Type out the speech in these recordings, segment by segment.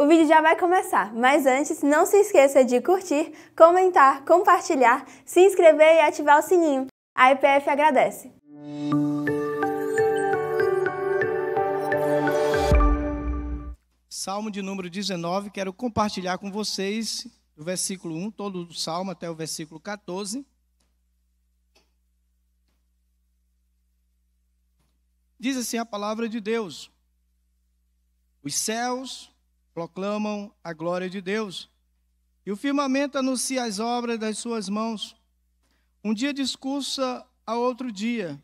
O vídeo já vai começar, mas antes não se esqueça de curtir, comentar, compartilhar, se inscrever e ativar o sininho. A IPF agradece! Salmo de número 19, quero compartilhar com vocês do versículo 1, todo o salmo até o versículo 14. Diz assim a palavra de Deus: Os céus proclamam a glória de Deus. E o firmamento anuncia as obras das suas mãos. Um dia discursa a outro dia,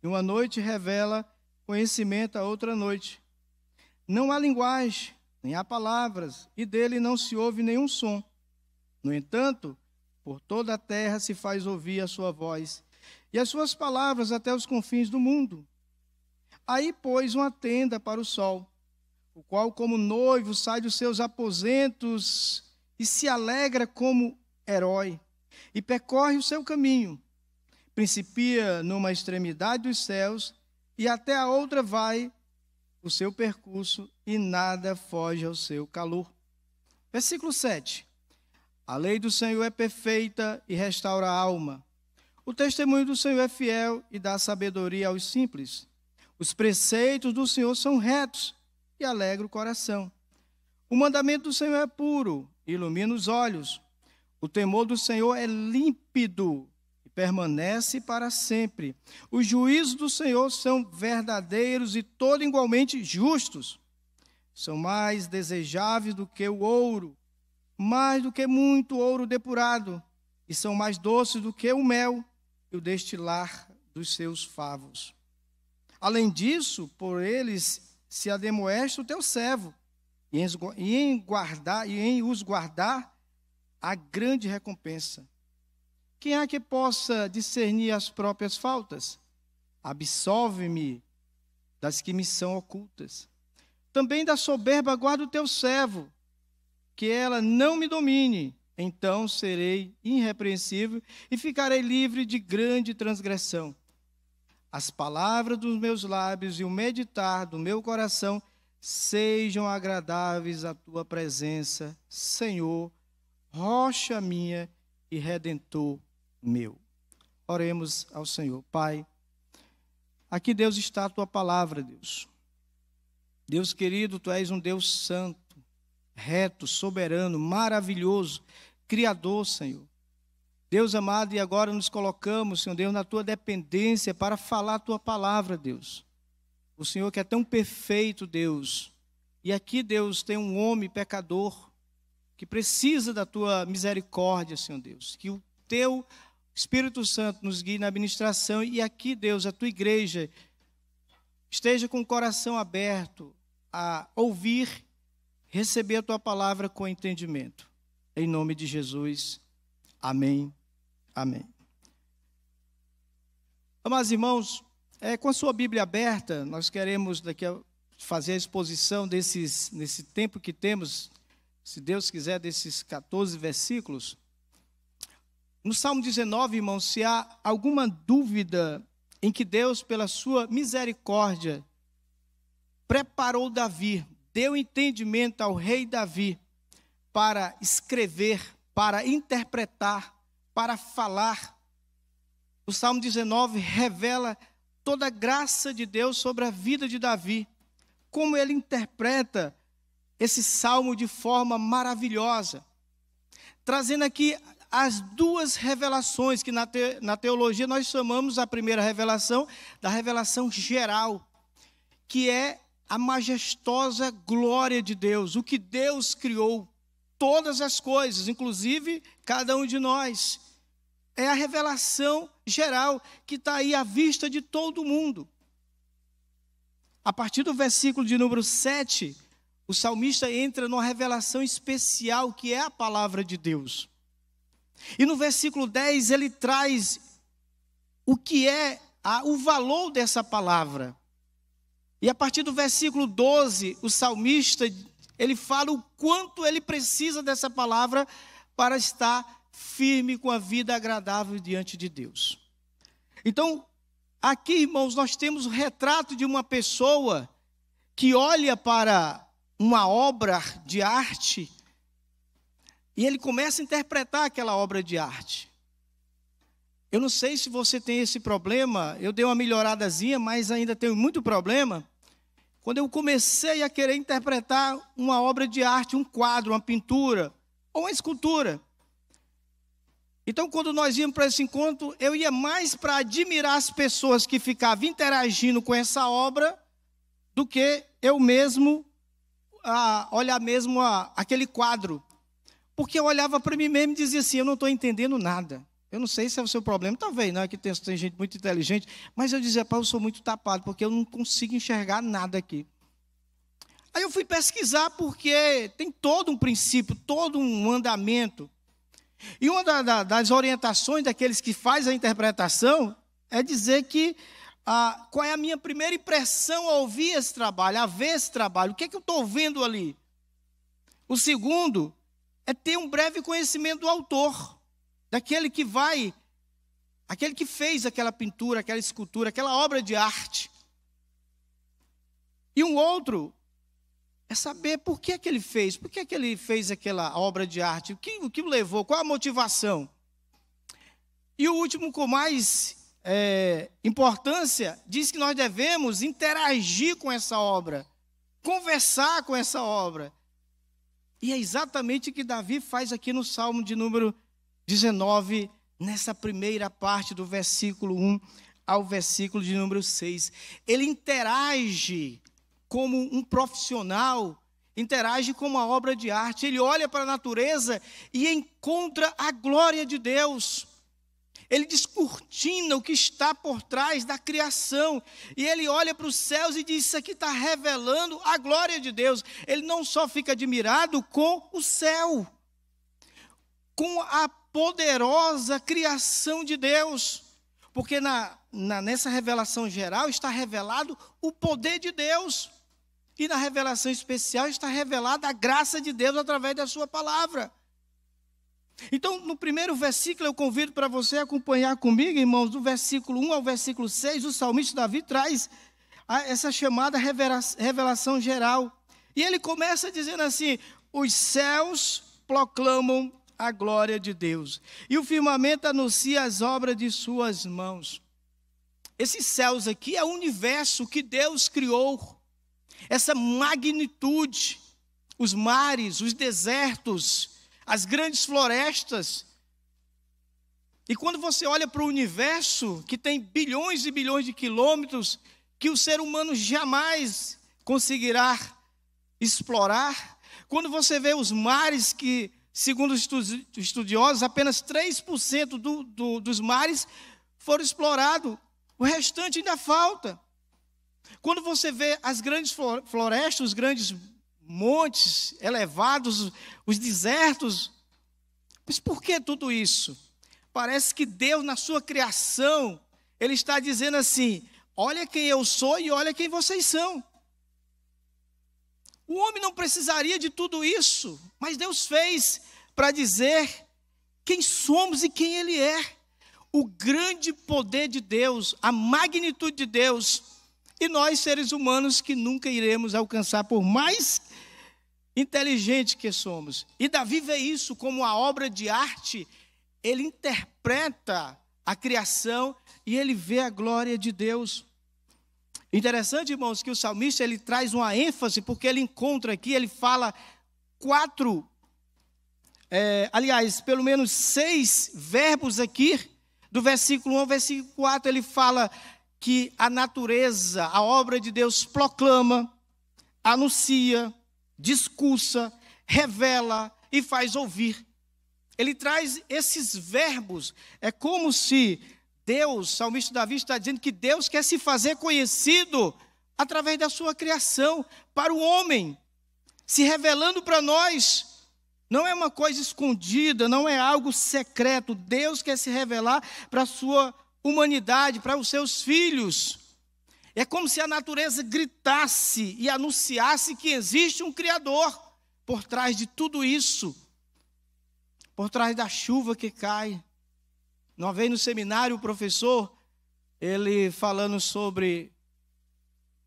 e uma noite revela conhecimento a outra noite. Não há linguagem, nem há palavras, e dele não se ouve nenhum som. No entanto, por toda a terra se faz ouvir a sua voz, e as suas palavras até os confins do mundo. Aí pôs uma tenda para o sol, o qual, como noivo, sai dos seus aposentos e se alegra como herói, e percorre o seu caminho. Principia numa extremidade dos céus, e até a outra vai o seu percurso, e nada foge ao seu calor. Versículo 7. A lei do Senhor é perfeita e restaura a alma. O testemunho do Senhor é fiel e dá sabedoria aos simples. Os preceitos do Senhor são retos e alegra o coração. O mandamento do Senhor é puro, ilumina os olhos. O temor do Senhor é límpido e permanece para sempre. Os juízos do Senhor são verdadeiros e todo igualmente justos. São mais desejáveis do que o ouro, mais do que muito ouro depurado, e são mais doces do que o mel e o destilar dos seus favos. Além disso, por eles se ademoeste o teu servo, e em guardar e em os guardar a grande recompensa. Quem há é que possa discernir as próprias faltas? Absolve-me das que me são ocultas. Também da soberba guarda o teu servo, que ela não me domine. Então serei irrepreensível e ficarei livre de grande transgressão as palavras dos meus lábios e o meditar do meu coração sejam agradáveis à tua presença, Senhor, rocha minha e redentor meu. Oremos ao Senhor. Pai, aqui Deus está a tua palavra, Deus. Deus querido, tu és um Deus santo, reto, soberano, maravilhoso, criador, Senhor. Deus amado, e agora nos colocamos, Senhor Deus, na tua dependência para falar a tua palavra, Deus. O Senhor que é tão perfeito, Deus. E aqui, Deus, tem um homem pecador que precisa da tua misericórdia, Senhor Deus. Que o teu Espírito Santo nos guie na administração e aqui, Deus, a tua igreja esteja com o coração aberto a ouvir, receber a tua palavra com entendimento. Em nome de Jesus. Amém. Amém. Amados irmãos, é, com a sua Bíblia aberta, nós queremos daqui a, fazer a exposição desses, nesse tempo que temos, se Deus quiser, desses 14 versículos. No Salmo 19, irmãos, se há alguma dúvida em que Deus, pela sua misericórdia, preparou Davi, deu entendimento ao rei Davi para escrever, para interpretar para falar. O Salmo 19 revela toda a graça de Deus sobre a vida de Davi, como ele interpreta esse salmo de forma maravilhosa, trazendo aqui as duas revelações que na, te, na teologia nós chamamos a primeira revelação da revelação geral, que é a majestosa glória de Deus, o que Deus criou, todas as coisas, inclusive cada um de nós é a revelação geral que está aí à vista de todo mundo. A partir do versículo de número 7, o salmista entra numa revelação especial que é a palavra de Deus. E no versículo 10 ele traz o que é a, o valor dessa palavra. E a partir do versículo 12, o salmista ele fala o quanto ele precisa dessa palavra para estar firme com a vida agradável diante de Deus. Então, aqui, irmãos, nós temos o retrato de uma pessoa que olha para uma obra de arte e ele começa a interpretar aquela obra de arte. Eu não sei se você tem esse problema, eu dei uma melhoradazinha, mas ainda tenho muito problema. Quando eu comecei a querer interpretar uma obra de arte, um quadro, uma pintura ou uma escultura, então, quando nós íamos para esse encontro, eu ia mais para admirar as pessoas que ficavam interagindo com essa obra do que eu mesmo a, olhar mesmo a, aquele quadro. Porque eu olhava para mim mesmo e dizia assim: eu não estou entendendo nada. Eu não sei se é o seu problema, talvez, não é que tem, tem gente muito inteligente, mas eu dizia, pai, eu sou muito tapado, porque eu não consigo enxergar nada aqui. Aí eu fui pesquisar, porque tem todo um princípio, todo um andamento e uma das orientações daqueles que faz a interpretação é dizer que ah, qual é a minha primeira impressão ao ouvir esse trabalho, a ver esse trabalho, o que é que eu estou vendo ali? O segundo é ter um breve conhecimento do autor, daquele que vai, aquele que fez aquela pintura, aquela escultura, aquela obra de arte. E um outro é saber por que, é que ele fez, por que, é que ele fez aquela obra de arte, o que, o que levou, qual a motivação. E o último, com mais é, importância, diz que nós devemos interagir com essa obra, conversar com essa obra. E é exatamente o que Davi faz aqui no Salmo de número 19, nessa primeira parte do versículo 1 ao versículo de número 6. Ele interage como um profissional interage com uma obra de arte. Ele olha para a natureza e encontra a glória de Deus. Ele descortina o que está por trás da criação. E ele olha para os céus e diz: Isso aqui está revelando a glória de Deus. Ele não só fica admirado com o céu, com a poderosa criação de Deus. Porque na, na, nessa revelação geral está revelado o poder de Deus. E na revelação especial está revelada a graça de Deus através da sua palavra. Então, no primeiro versículo, eu convido para você acompanhar comigo, irmãos, do versículo 1 ao versículo 6, o salmista Davi traz essa chamada revelação geral. E ele começa dizendo assim: os céus proclamam a glória de Deus, e o firmamento anuncia as obras de suas mãos. Esses céus aqui é o universo que Deus criou essa magnitude, os mares, os desertos, as grandes florestas. E quando você olha para o universo, que tem bilhões e bilhões de quilômetros, que o ser humano jamais conseguirá explorar, quando você vê os mares que, segundo os estudiosos, apenas 3% do, do, dos mares foram explorados, o restante ainda falta. Quando você vê as grandes florestas, os grandes montes elevados, os desertos, mas por que tudo isso? Parece que Deus, na sua criação, Ele está dizendo assim: olha quem eu sou e olha quem vocês são. O homem não precisaria de tudo isso, mas Deus fez para dizer quem somos e quem Ele é. O grande poder de Deus, a magnitude de Deus, e nós, seres humanos, que nunca iremos alcançar, por mais inteligente que somos. E Davi vê isso como a obra de arte, ele interpreta a criação e ele vê a glória de Deus. Interessante, irmãos, que o salmista ele traz uma ênfase, porque ele encontra aqui, ele fala quatro, é, aliás, pelo menos seis verbos aqui, do versículo 1 ao versículo 4, ele fala que a natureza, a obra de Deus proclama, anuncia, discursa, revela e faz ouvir. Ele traz esses verbos, é como se Deus, o salmista Davi está dizendo que Deus quer se fazer conhecido através da sua criação para o homem, se revelando para nós. Não é uma coisa escondida, não é algo secreto. Deus quer se revelar para a sua humanidade, para os seus filhos. É como se a natureza gritasse e anunciasse que existe um Criador por trás de tudo isso, por trás da chuva que cai. Uma vez no seminário, o professor, ele falando sobre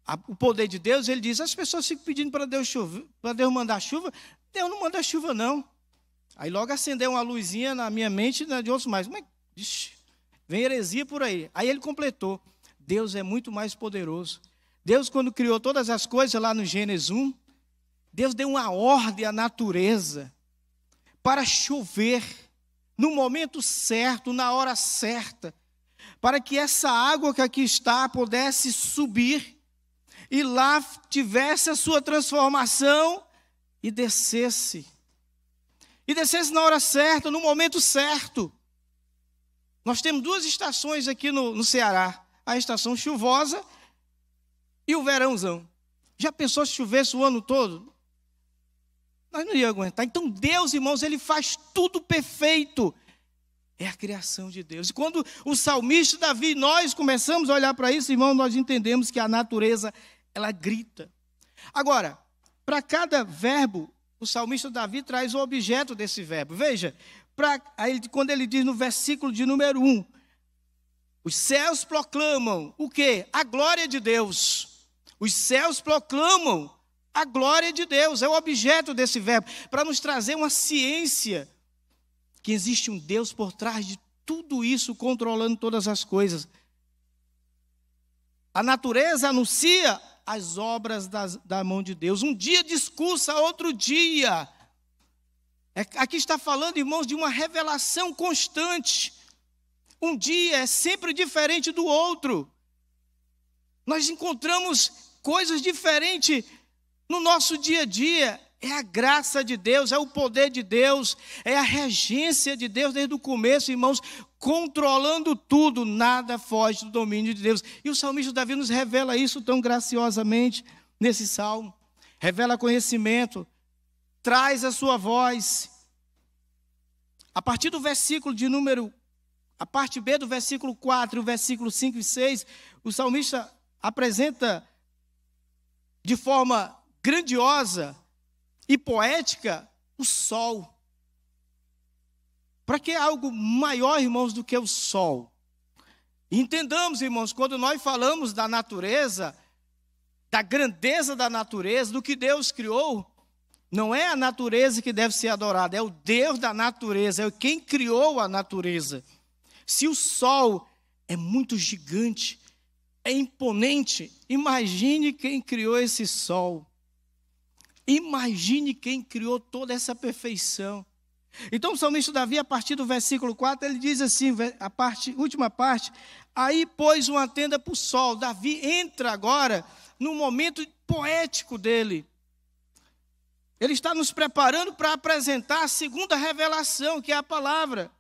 a, o poder de Deus, ele diz: as pessoas ficam pedindo para Deus, chover, Deus mandar chuva. Deus não manda chuva, não. Aí logo acendeu uma luzinha na minha mente e né, na de outros mais. Mas, ixi, Vem heresia por aí. Aí ele completou: Deus é muito mais poderoso. Deus, quando criou todas as coisas lá no Gênesis 1, Deus deu uma ordem à natureza para chover no momento certo, na hora certa, para que essa água que aqui está pudesse subir e lá tivesse a sua transformação e descesse. E descesse na hora certa, no momento certo. Nós temos duas estações aqui no, no Ceará: a estação chuvosa e o verãozão. Já pensou se chovesse o ano todo? Nós não ia aguentar. Então, Deus, irmãos, ele faz tudo perfeito. É a criação de Deus. E quando o salmista Davi e nós começamos a olhar para isso, irmão, nós entendemos que a natureza, ela grita. Agora, para cada verbo, o salmista Davi traz o objeto desse verbo. Veja, Pra, aí, quando ele diz no versículo de número 1, os céus proclamam o quê? A glória de Deus. Os céus proclamam a glória de Deus, é o objeto desse verbo, para nos trazer uma ciência que existe um Deus por trás de tudo isso, controlando todas as coisas. A natureza anuncia as obras das, da mão de Deus. Um dia discursa, outro dia é, aqui está falando, irmãos, de uma revelação constante. Um dia é sempre diferente do outro. Nós encontramos coisas diferentes no nosso dia a dia. É a graça de Deus, é o poder de Deus, é a regência de Deus desde o começo, irmãos, controlando tudo, nada foge do domínio de Deus. E o salmista Davi nos revela isso tão graciosamente nesse salmo. Revela conhecimento, traz a sua voz. A partir do versículo de número, a parte B do versículo 4, o versículo 5 e 6, o salmista apresenta de forma grandiosa e poética o sol. Para que algo maior, irmãos, do que o sol? Entendamos, irmãos, quando nós falamos da natureza, da grandeza da natureza, do que Deus criou, não é a natureza que deve ser adorada, é o Deus da natureza, é quem criou a natureza. Se o sol é muito gigante, é imponente, imagine quem criou esse sol. Imagine quem criou toda essa perfeição. Então, o salmista Davi, a partir do versículo 4, ele diz assim: a parte, última parte, aí pôs uma tenda para o sol. Davi entra agora no momento poético dele. Ele está nos preparando para apresentar a segunda revelação, que é a palavra.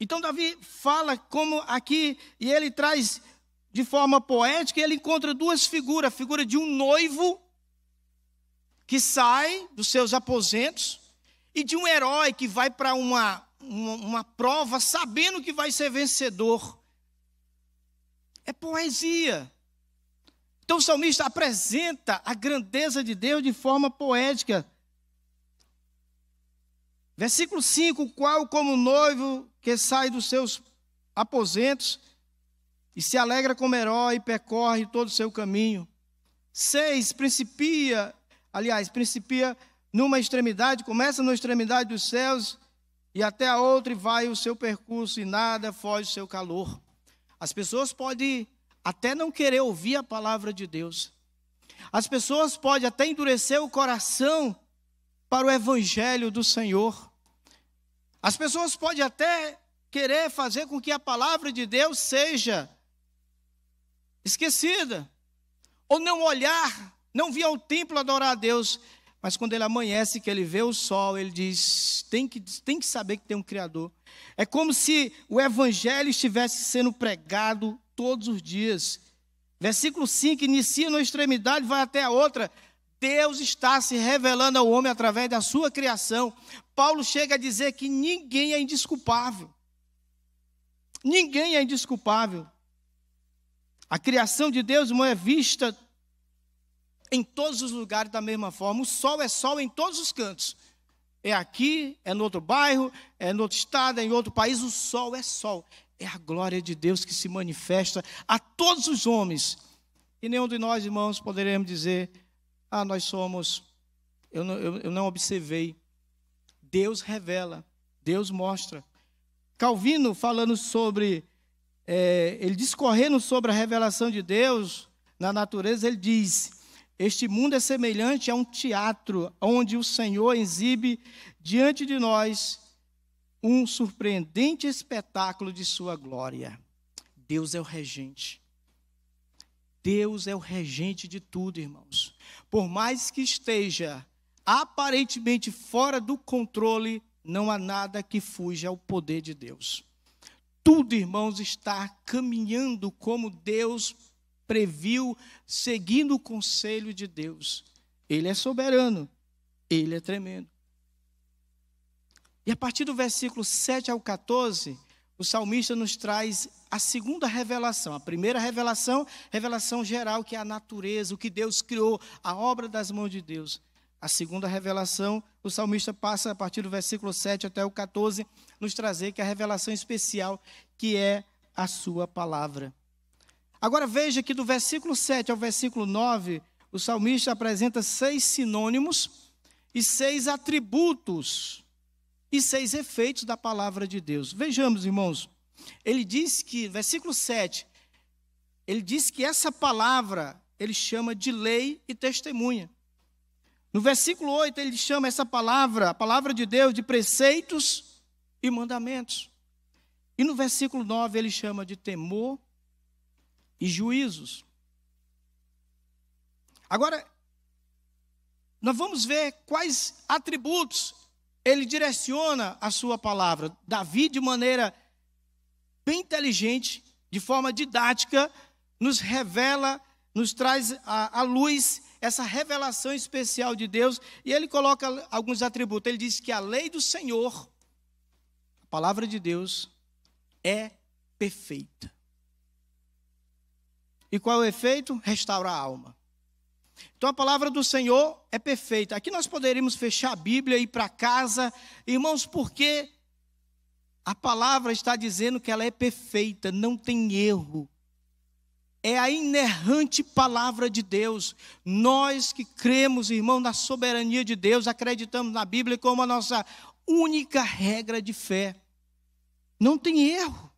Então, Davi fala como aqui, e ele traz de forma poética, ele encontra duas figuras: a figura de um noivo que sai dos seus aposentos, e de um herói que vai para uma, uma, uma prova sabendo que vai ser vencedor. É poesia. Então o salmista apresenta a grandeza de Deus de forma poética. Versículo 5: Qual como noivo que sai dos seus aposentos e se alegra como herói e percorre todo o seu caminho. 6. Principia, aliás, principia numa extremidade, começa na extremidade dos céus e até a outra e vai o seu percurso e nada foge o seu calor. As pessoas podem até não querer ouvir a palavra de Deus. As pessoas podem até endurecer o coração para o evangelho do Senhor. As pessoas podem até querer fazer com que a palavra de Deus seja esquecida, ou não olhar, não vir ao templo adorar a Deus. Mas quando ele amanhece, que ele vê o sol, ele diz: tem que, tem que saber que tem um Criador. É como se o Evangelho estivesse sendo pregado todos os dias. Versículo 5 inicia numa extremidade, vai até a outra. Deus está se revelando ao homem através da sua criação. Paulo chega a dizer que ninguém é indisculpável. Ninguém é indisculpável. A criação de Deus não é vista em todos os lugares da mesma forma. O sol é sol em todos os cantos. É aqui, é no outro bairro, é no outro estado, é em outro país. O sol é sol. É a glória de Deus que se manifesta a todos os homens. E nenhum de nós, irmãos, poderemos dizer: ah, nós somos. Eu não, eu, eu não observei. Deus revela, Deus mostra. Calvino, falando sobre. É, ele discorrendo sobre a revelação de Deus na natureza, ele diz: este mundo é semelhante a um teatro onde o Senhor exibe diante de nós um surpreendente espetáculo de sua glória. Deus é o regente. Deus é o regente de tudo, irmãos. Por mais que esteja aparentemente fora do controle, não há nada que fuja ao poder de Deus. Tudo, irmãos, está caminhando como Deus previu, seguindo o conselho de Deus. Ele é soberano, ele é tremendo. E a partir do versículo 7 ao 14, o salmista nos traz a segunda revelação. A primeira revelação, revelação geral, que é a natureza, o que Deus criou, a obra das mãos de Deus. A segunda revelação, o salmista passa a partir do versículo 7 até o 14, nos trazer que é a revelação especial, que é a sua palavra. Agora veja que do versículo 7 ao versículo 9, o salmista apresenta seis sinônimos e seis atributos e seis efeitos da palavra de Deus. Vejamos, irmãos. Ele diz que, versículo 7, ele diz que essa palavra ele chama de lei e testemunha. No versículo 8, ele chama essa palavra, a palavra de Deus, de preceitos e mandamentos. E no versículo 9, ele chama de temor e juízos. Agora, nós vamos ver quais atributos ele direciona a sua palavra. Davi, de maneira bem inteligente, de forma didática, nos revela, nos traz à luz essa revelação especial de Deus e ele coloca alguns atributos. Ele diz que a lei do Senhor, a palavra de Deus, é perfeita. E qual é o efeito? Restaura a alma. Então a palavra do Senhor é perfeita. Aqui nós poderíamos fechar a Bíblia e ir para casa, irmãos, porque a palavra está dizendo que ela é perfeita, não tem erro. É a inerrante palavra de Deus. Nós que cremos, irmão, na soberania de Deus, acreditamos na Bíblia como a nossa única regra de fé. Não tem erro.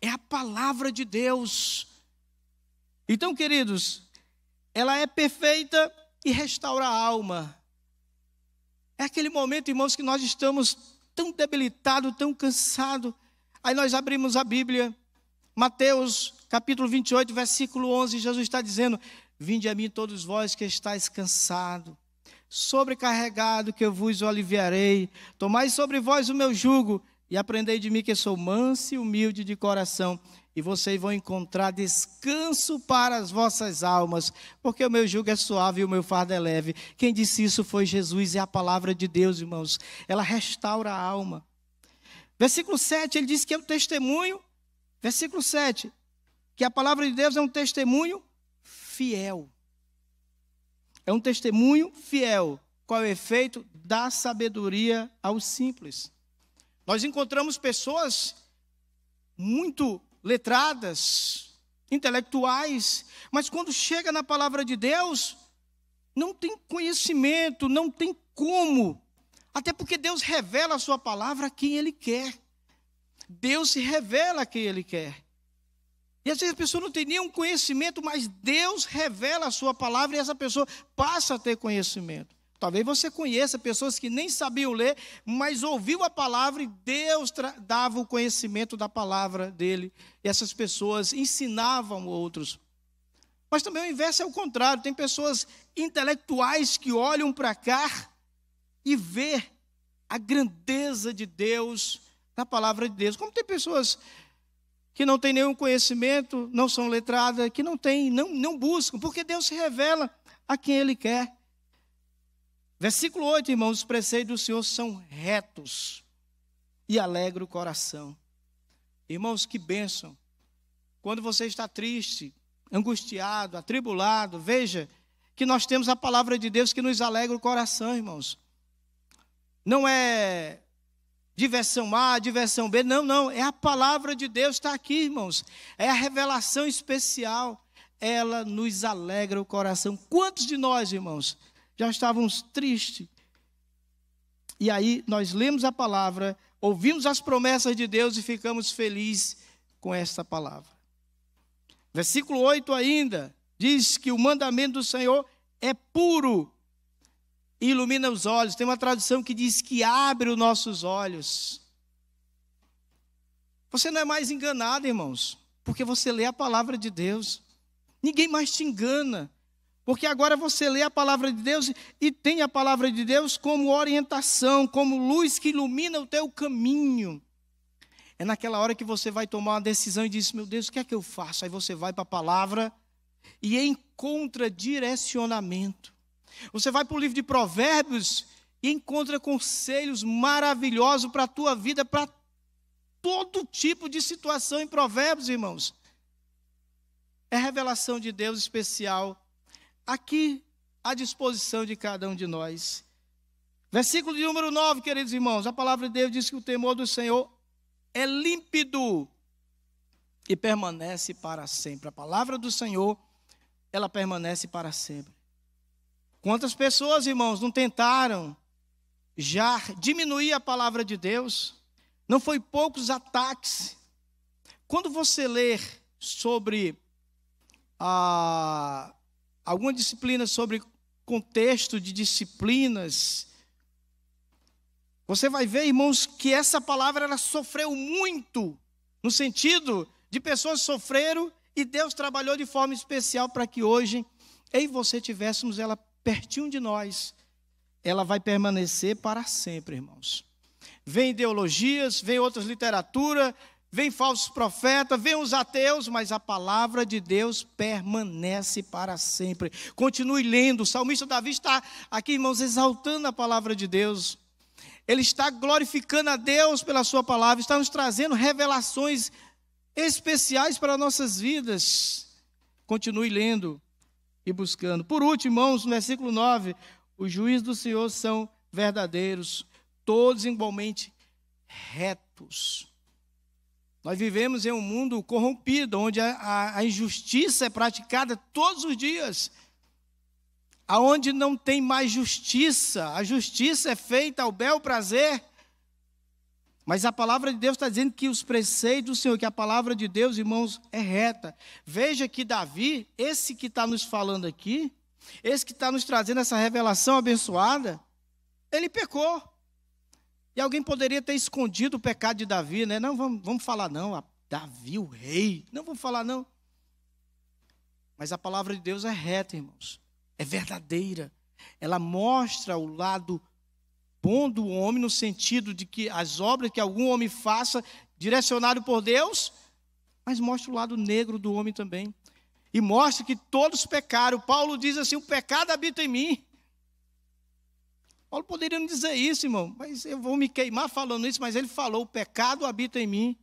É a palavra de Deus. Então, queridos, ela é perfeita e restaura a alma. É aquele momento, irmãos, que nós estamos tão debilitados, tão cansados. Aí nós abrimos a Bíblia, Mateus capítulo 28, versículo 11, Jesus está dizendo: Vinde a mim todos vós que estáis cansado, sobrecarregado, que eu vos aliviarei. Tomai sobre vós o meu jugo e aprendei de mim que sou manso e humilde de coração e vocês vão encontrar descanso para as vossas almas, porque o meu jugo é suave e o meu fardo é leve. Quem disse isso foi Jesus e é a palavra de Deus, irmãos. Ela restaura a alma. Versículo 7, ele diz que é um testemunho. Versículo 7, que a palavra de Deus é um testemunho fiel. É um testemunho fiel. Qual é o efeito? Dá sabedoria aos simples. Nós encontramos pessoas muito letradas, intelectuais, mas quando chega na palavra de Deus, não tem conhecimento, não tem como. Até porque Deus revela a sua palavra a quem ele quer. Deus se revela a quem ele quer. E às vezes a pessoa não tem nenhum conhecimento, mas Deus revela a sua palavra e essa pessoa passa a ter conhecimento. Talvez você conheça pessoas que nem sabiam ler, mas ouviu a palavra e Deus dava o conhecimento da palavra dele. E essas pessoas ensinavam outros. Mas também o inverso é o contrário. Tem pessoas intelectuais que olham para cá e vê a grandeza de Deus na palavra de Deus. Como tem pessoas que não têm nenhum conhecimento, não são letradas, que não têm, não, não buscam, porque Deus se revela a quem Ele quer. Versículo 8, irmãos, os preceitos do Senhor são retos e alegra o coração. Irmãos, que bênção. Quando você está triste, angustiado, atribulado, veja que nós temos a palavra de Deus que nos alegra o coração, irmãos. Não é diversão A, diversão B, não, não. É a palavra de Deus está aqui, irmãos. É a revelação especial. Ela nos alegra o coração. Quantos de nós, irmãos, já estávamos tristes. E aí nós lemos a palavra, ouvimos as promessas de Deus e ficamos felizes com esta palavra. Versículo 8 ainda diz que o mandamento do Senhor é puro, ilumina os olhos. Tem uma tradução que diz que abre os nossos olhos. Você não é mais enganado, irmãos, porque você lê a palavra de Deus. Ninguém mais te engana. Porque agora você lê a palavra de Deus e tem a palavra de Deus como orientação, como luz que ilumina o teu caminho. É naquela hora que você vai tomar uma decisão e diz: Meu Deus, o que é que eu faço? Aí você vai para a palavra e encontra direcionamento. Você vai para o livro de Provérbios e encontra conselhos maravilhosos para a tua vida, para todo tipo de situação em Provérbios, irmãos. É revelação de Deus especial aqui à disposição de cada um de nós. Versículo de número 9, queridos irmãos, a palavra de Deus diz que o temor do Senhor é límpido e permanece para sempre. A palavra do Senhor, ela permanece para sempre. Quantas pessoas, irmãos, não tentaram já diminuir a palavra de Deus? Não foi poucos ataques. Quando você ler sobre a alguma disciplina sobre contexto de disciplinas, você vai ver, irmãos, que essa palavra ela sofreu muito, no sentido de pessoas sofreram e Deus trabalhou de forma especial para que hoje eu e você tivéssemos ela pertinho de nós. Ela vai permanecer para sempre, irmãos. Vem ideologias, vem outras literatura, vem falsos profetas, vem os ateus, mas a palavra de Deus permanece para sempre. Continue lendo. O salmista Davi está aqui, irmãos, exaltando a palavra de Deus. Ele está glorificando a Deus pela sua palavra, está nos trazendo revelações especiais para nossas vidas. Continue lendo e buscando. Por último, irmãos, no versículo 9, os juízes do Senhor são verdadeiros, todos igualmente retos. Nós vivemos em um mundo corrompido, onde a, a, a injustiça é praticada todos os dias, aonde não tem mais justiça, a justiça é feita ao bel prazer. Mas a palavra de Deus está dizendo que os preceitos do Senhor, que a palavra de Deus, irmãos, é reta. Veja que Davi, esse que está nos falando aqui, esse que está nos trazendo essa revelação abençoada, ele pecou. E alguém poderia ter escondido o pecado de Davi, né? Não, vamos, vamos falar não, Davi, o rei. Não vamos falar não. Mas a palavra de Deus é reta, irmãos. É verdadeira. Ela mostra o lado bom do homem no sentido de que as obras que algum homem faça, direcionado por Deus, mas mostra o lado negro do homem também. E mostra que todos pecaram. Paulo diz assim: "O pecado habita em mim". Paulo poderia não dizer isso, irmão, mas eu vou me queimar falando isso, mas ele falou: o pecado habita em mim.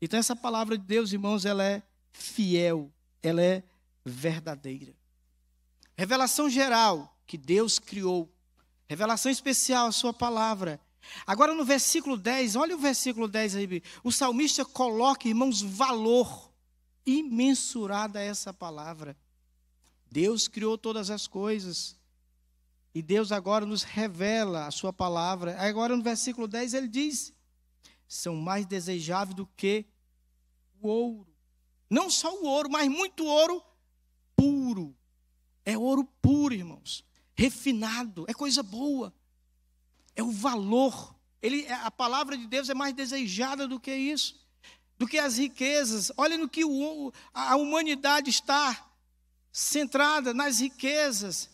Então, essa palavra de Deus, irmãos, ela é fiel, ela é verdadeira. Revelação geral que Deus criou, revelação especial, a sua palavra. Agora, no versículo 10, olha o versículo 10 aí, o salmista coloca, irmãos, valor imensurado a essa palavra. Deus criou todas as coisas. E Deus agora nos revela a sua palavra. Agora no versículo 10 ele diz: são mais desejáveis do que o ouro. Não só o ouro, mas muito ouro puro. É ouro puro, irmãos. Refinado, é coisa boa. É o valor. Ele, é, a palavra de Deus é mais desejada do que isso, do que as riquezas. Olha no que o, a humanidade está centrada nas riquezas,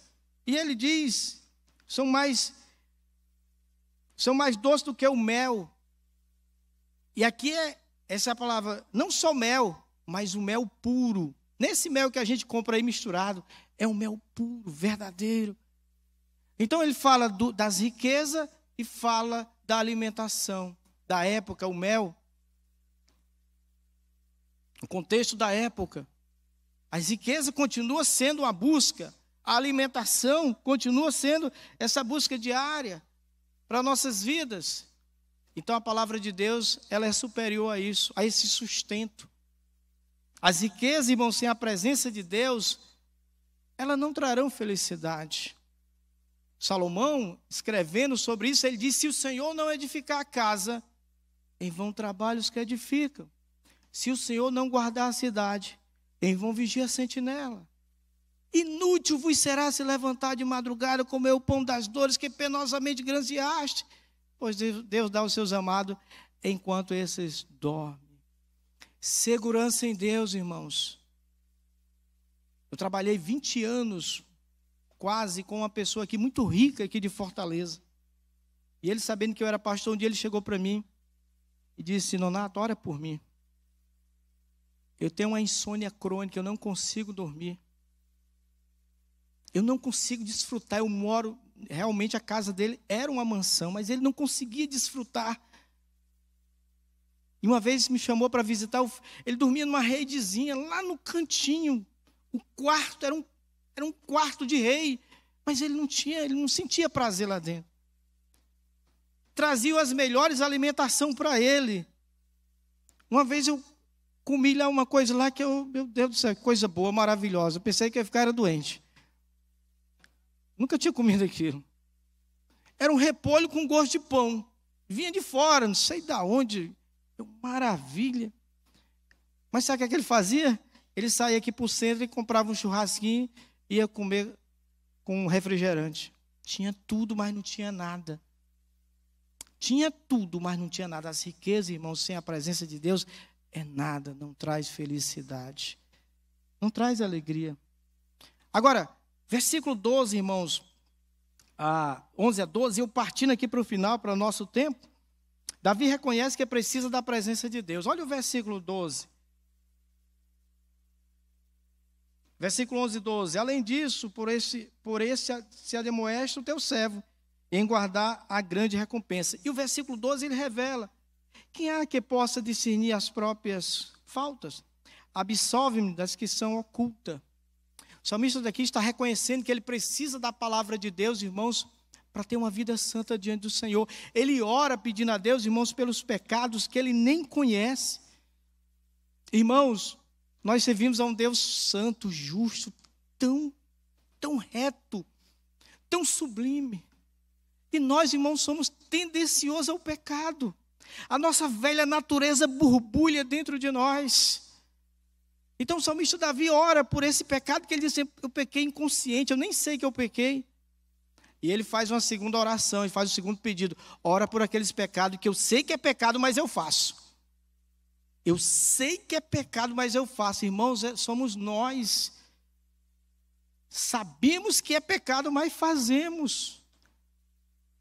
e ele diz: são mais são mais doces do que o mel. E aqui é essa é a palavra, não só mel, mas o mel puro. Nesse mel que a gente compra aí misturado, é um mel puro, verdadeiro. Então ele fala do, das riquezas e fala da alimentação da época, o mel. O contexto da época. As riquezas continua sendo uma busca, a alimentação continua sendo essa busca diária para nossas vidas. Então a palavra de Deus, ela é superior a isso, a esse sustento. As riquezas, irmãos, sem a presença de Deus, elas não trarão felicidade. Salomão, escrevendo sobre isso, ele diz: Se o Senhor não edificar a casa, em vão trabalhos que edificam. Se o Senhor não guardar a cidade, em vão vigia a sentinela. Inútil vos será se levantar de madrugada, comer o pão das dores que penosamente grandeaste, pois Deus dá aos seus amados enquanto esses dormem. Segurança em Deus, irmãos. Eu trabalhei 20 anos quase com uma pessoa aqui muito rica aqui de Fortaleza. E ele sabendo que eu era pastor, um dia ele chegou para mim e disse: "Nonato, ora por mim. Eu tenho uma insônia crônica, eu não consigo dormir eu não consigo desfrutar. Eu moro, realmente a casa dele era uma mansão, mas ele não conseguia desfrutar. E uma vez me chamou para visitar, ele dormia numa redezinha, lá no cantinho. O quarto era um, era um quarto de rei, mas ele não tinha, ele não sentia prazer lá dentro. Traziam as melhores alimentação para ele. Uma vez eu comi lá uma coisa lá que eu, meu Deus do céu, coisa boa, maravilhosa. Eu pensei que eu ia ficar doente. Nunca tinha comido aquilo. Era um repolho com gosto de pão. Vinha de fora, não sei de onde. maravilha. Mas sabe o é que, ele fazia? Ele saía aqui para o centro e comprava um churrasquinho e ia comer com um refrigerante. Tinha tudo, mas não tinha nada. Tinha tudo, mas não tinha nada. As riquezas, irmãos, sem a presença de Deus, é nada, não traz felicidade. Não traz alegria. Agora, Versículo 12, irmãos, a 11 a 12, eu partindo aqui para o final, para o nosso tempo, Davi reconhece que é precisa da presença de Deus. Olha o versículo 12. Versículo 11 e 12. Além disso, por esse, por esse se ademoeste o teu servo em guardar a grande recompensa. E o versículo 12 ele revela: quem há que possa discernir as próprias faltas? Absolve-me das que são ocultas. O salmista daqui está reconhecendo que ele precisa da palavra de Deus, irmãos, para ter uma vida santa diante do Senhor. Ele ora pedindo a Deus, irmãos, pelos pecados que ele nem conhece. Irmãos, nós servimos a um Deus santo, justo, tão, tão reto, tão sublime. E nós, irmãos, somos tendenciosos ao pecado. A nossa velha natureza borbulha dentro de nós. Então o salmista Davi ora por esse pecado que ele diz: Eu pequei inconsciente, eu nem sei que eu pequei. E ele faz uma segunda oração, ele faz o um segundo pedido: ora por aqueles pecados que eu sei que é pecado, mas eu faço. Eu sei que é pecado, mas eu faço. Irmãos, é, somos nós. Sabemos que é pecado, mas fazemos.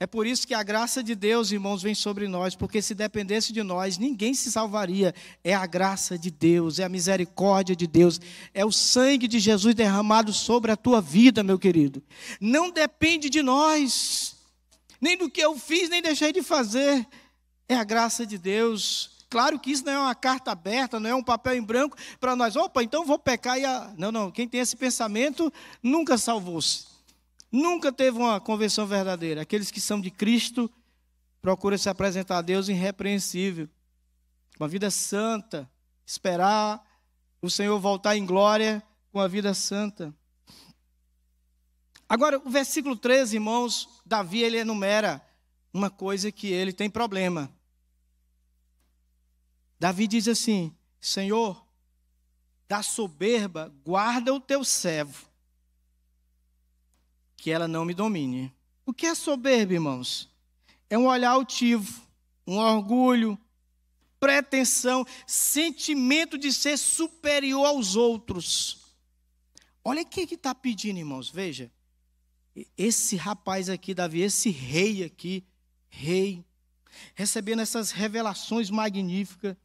É por isso que a graça de Deus, irmãos, vem sobre nós, porque se dependesse de nós, ninguém se salvaria. É a graça de Deus, é a misericórdia de Deus, é o sangue de Jesus derramado sobre a tua vida, meu querido. Não depende de nós, nem do que eu fiz, nem deixei de fazer. É a graça de Deus. Claro que isso não é uma carta aberta, não é um papel em branco para nós. Opa, então vou pecar e. A... Não, não. Quem tem esse pensamento nunca salvou-se. Nunca teve uma convenção verdadeira. Aqueles que são de Cristo procuram se apresentar a Deus irrepreensível, uma vida santa, esperar o Senhor voltar em glória com a vida santa. Agora, o versículo 13, irmãos, Davi ele enumera uma coisa que ele tem problema. Davi diz assim: Senhor, da soberba guarda o teu servo que ela não me domine. O que é soberba, irmãos? É um olhar altivo, um orgulho, pretensão, sentimento de ser superior aos outros. Olha o que é está pedindo, irmãos, veja. Esse rapaz aqui, Davi, esse rei aqui, rei, recebendo essas revelações magníficas,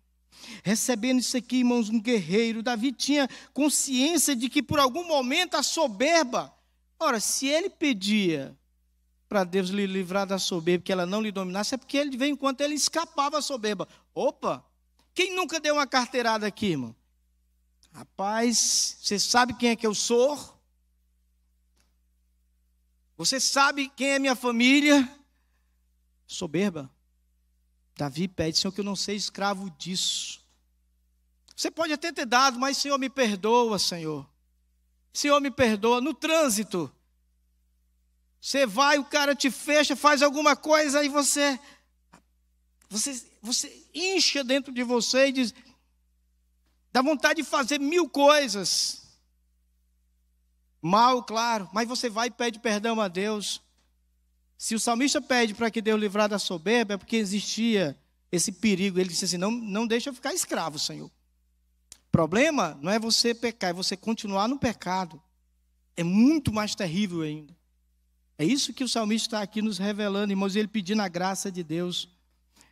recebendo isso aqui, irmãos, um guerreiro. Davi tinha consciência de que por algum momento a soberba Ora, se ele pedia para Deus lhe livrar da soberba, que ela não lhe dominasse, é porque ele, de vez em quando ele escapava à soberba. Opa! Quem nunca deu uma carteirada aqui, irmão? Rapaz, você sabe quem é que eu sou? Você sabe quem é minha família? Soberba. Davi pede, Senhor, que eu não seja escravo disso. Você pode até ter dado, mas, Senhor, me perdoa, Senhor. Senhor, me perdoa. No trânsito, você vai, o cara te fecha, faz alguma coisa e você, você, você incha dentro de você e diz, dá vontade de fazer mil coisas. Mal, claro, mas você vai e pede perdão a Deus. Se o salmista pede para que Deus livrar da soberba, é porque existia esse perigo. Ele disse assim: não, não deixa eu ficar escravo, Senhor problema não é você pecar, é você continuar no pecado. É muito mais terrível ainda. É isso que o salmista está aqui nos revelando, irmãos, ele pedindo a graça de Deus.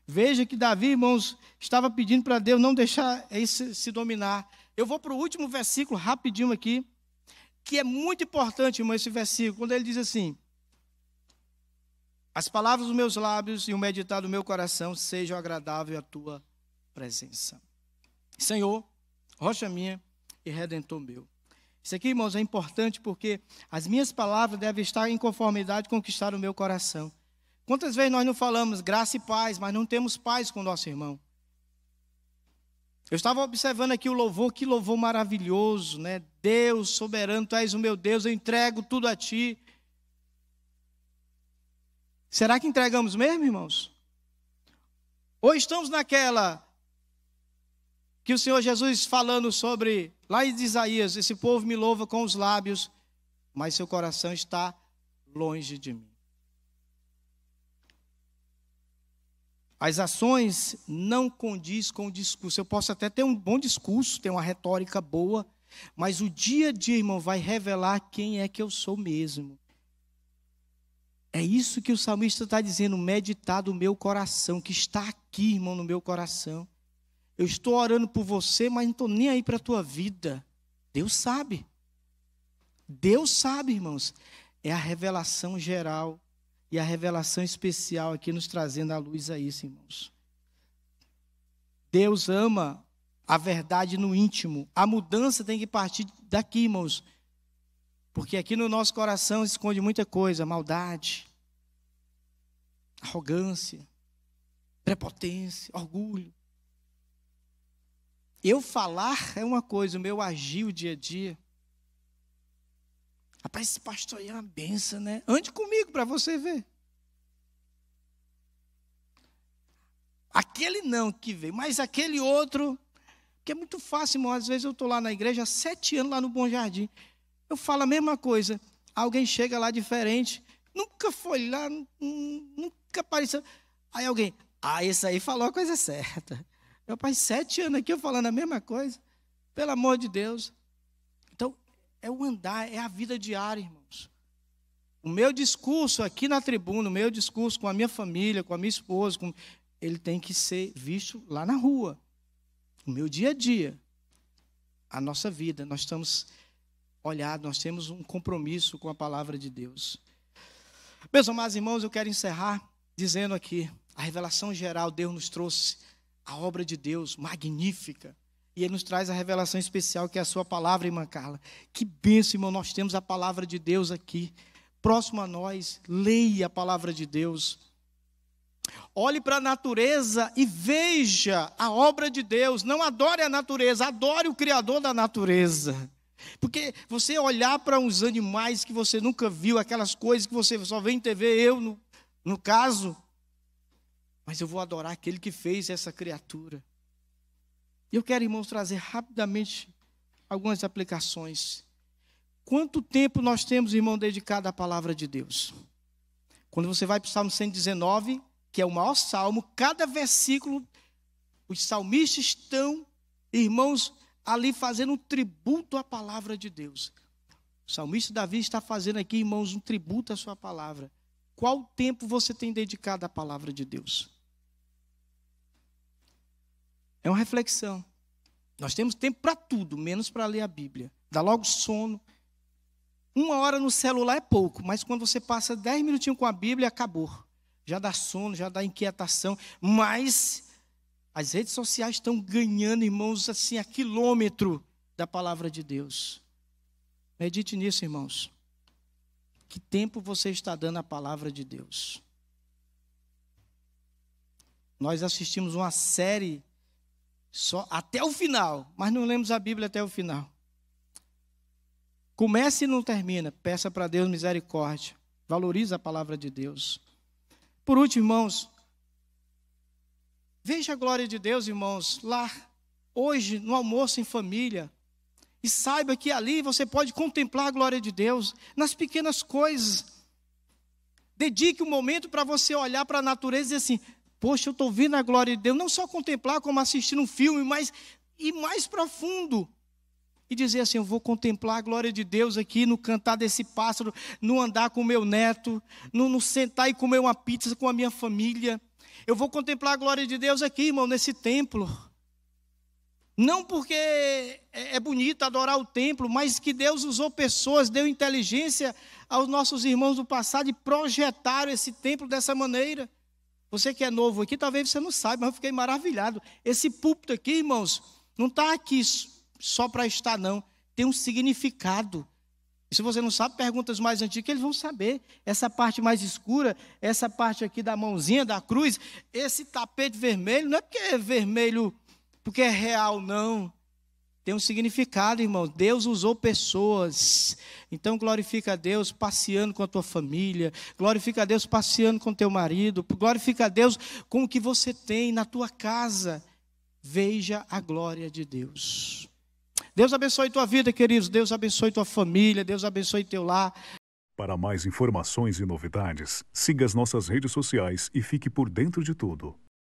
Veja que Davi, irmãos, estava pedindo para Deus não deixar esse se dominar. Eu vou para o último versículo rapidinho aqui, que é muito importante, irmão, esse versículo, quando ele diz assim: As palavras dos meus lábios e o meditar do meu coração sejam agradáveis à tua presença. Senhor, rocha minha e redentor meu. Isso aqui, irmãos, é importante porque as minhas palavras devem estar em conformidade com o que está no meu coração. Quantas vezes nós não falamos graça e paz, mas não temos paz com o nosso irmão? Eu estava observando aqui o louvor, que louvor maravilhoso, né? Deus soberano, tu és o meu Deus, eu entrego tudo a ti. Será que entregamos mesmo, irmãos? Ou estamos naquela, que o Senhor Jesus falando sobre, lá em Isaías, esse povo me louva com os lábios, mas seu coração está longe de mim. As ações não condiz com o discurso. Eu posso até ter um bom discurso, ter uma retórica boa, mas o dia a dia, irmão, vai revelar quem é que eu sou mesmo. É isso que o salmista está dizendo, meditar do meu coração, que está aqui, irmão, no meu coração. Eu estou orando por você, mas não estou nem aí para a tua vida. Deus sabe. Deus sabe, irmãos. É a revelação geral e a revelação especial aqui nos trazendo à luz a isso, irmãos. Deus ama a verdade no íntimo. A mudança tem que partir daqui, irmãos. Porque aqui no nosso coração esconde muita coisa: maldade, arrogância, prepotência, orgulho. Eu falar é uma coisa, o meu agir o dia a dia. Rapaz, esse pastor aí é uma benção, né? Ande comigo para você ver. Aquele não que veio, mas aquele outro, que é muito fácil, irmão. Às vezes eu estou lá na igreja há sete anos, lá no Bom Jardim. Eu falo a mesma coisa. Alguém chega lá diferente, nunca foi lá, nunca apareceu. Aí alguém, ah, esse aí falou a coisa certa. Eu passei sete anos aqui falando a mesma coisa. Pelo amor de Deus. Então, é o andar, é a vida diária, irmãos. O meu discurso aqui na tribuna, o meu discurso com a minha família, com a minha esposa, com... ele tem que ser visto lá na rua. O meu dia a dia. A nossa vida. Nós estamos olhados, nós temos um compromisso com a palavra de Deus. Meus amados irmãos, eu quero encerrar dizendo aqui: a revelação geral Deus nos trouxe a obra de Deus magnífica. E ele nos traz a revelação especial que é a sua palavra, irmã Carla. Que bênção, irmão, nós temos a palavra de Deus aqui. Próximo a nós, leia a palavra de Deus. Olhe para a natureza e veja a obra de Deus. Não adore a natureza, adore o Criador da natureza. Porque você olhar para uns animais que você nunca viu, aquelas coisas que você só vê em TV, eu, no, no caso, mas eu vou adorar aquele que fez essa criatura. Eu quero, irmãos, trazer rapidamente algumas aplicações. Quanto tempo nós temos, irmão, dedicado à palavra de Deus? Quando você vai para o Salmo 119, que é o maior salmo, cada versículo, os salmistas estão, irmãos, ali fazendo um tributo à palavra de Deus. O salmista Davi está fazendo aqui, irmãos, um tributo à sua palavra. Qual tempo você tem dedicado à palavra de Deus? É uma reflexão. Nós temos tempo para tudo, menos para ler a Bíblia. Dá logo sono. Uma hora no celular é pouco, mas quando você passa dez minutinhos com a Bíblia, acabou. Já dá sono, já dá inquietação. Mas as redes sociais estão ganhando, irmãos, assim, a quilômetro da palavra de Deus. Medite nisso, irmãos. Que tempo você está dando à palavra de Deus? Nós assistimos uma série só até o final, mas não lemos a Bíblia até o final. Comece e não termina. Peça para Deus misericórdia. Valorize a palavra de Deus. Por último, irmãos, veja a glória de Deus, irmãos, lá hoje no almoço em família. E saiba que ali você pode contemplar a glória de Deus nas pequenas coisas. Dedique um momento para você olhar para a natureza e dizer assim: Poxa, eu estou vendo a glória de Deus, não só contemplar como assistir um filme, mas e mais profundo. E dizer assim: eu vou contemplar a glória de Deus aqui no cantar desse pássaro, no andar com meu neto, no, no sentar e comer uma pizza com a minha família. Eu vou contemplar a glória de Deus aqui, irmão, nesse templo. Não porque é, é bonito adorar o templo, mas que Deus usou pessoas, deu inteligência aos nossos irmãos do passado e projetaram esse templo dessa maneira. Você que é novo aqui, talvez você não saiba, mas eu fiquei maravilhado. Esse púlpito aqui, irmãos, não está aqui só para estar, não. Tem um significado. E se você não sabe, perguntas mais antigas, eles vão saber. Essa parte mais escura, essa parte aqui da mãozinha, da cruz, esse tapete vermelho, não é porque é vermelho, porque é real, não tem um significado, irmão. Deus usou pessoas. Então glorifica a Deus passeando com a tua família, glorifica a Deus passeando com teu marido, glorifica a Deus com o que você tem na tua casa. Veja a glória de Deus. Deus abençoe tua vida, queridos. Deus abençoe tua família, Deus abençoe teu lar. Para mais informações e novidades, siga as nossas redes sociais e fique por dentro de tudo.